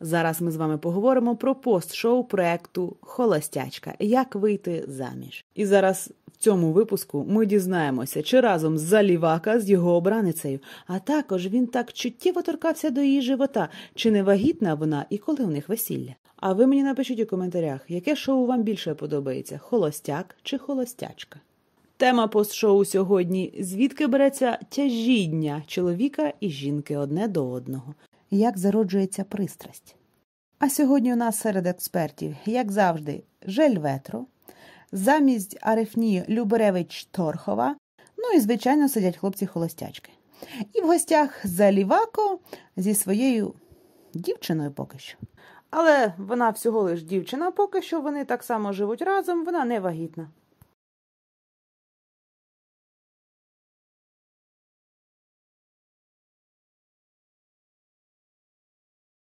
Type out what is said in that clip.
Зараз ми з вами поговоримо про пост-шоу проекту Холостячка як вийти заміж. І зараз в цьому випуску ми дізнаємося, чи разом залівака з його обраницею, а також він так чуттєво торкався до її живота, чи не вагітна вона і коли у них весілля. А ви мені напишіть у коментарях, яке шоу вам більше подобається: холостяк чи холостячка. Тема постшоу сьогодні звідки береться тяжіння чоловіка і жінки одне до одного як зароджується пристрасть. А сьогодні у нас серед експертів, як завжди, Жель Ветро, замість Арефні Люберевич Торхова, ну і, звичайно, сидять хлопці-холостячки. І в гостях Залівако зі своєю дівчиною поки що. Але вона всього лиш дівчина, поки що вони так само живуть разом, вона не вагітна.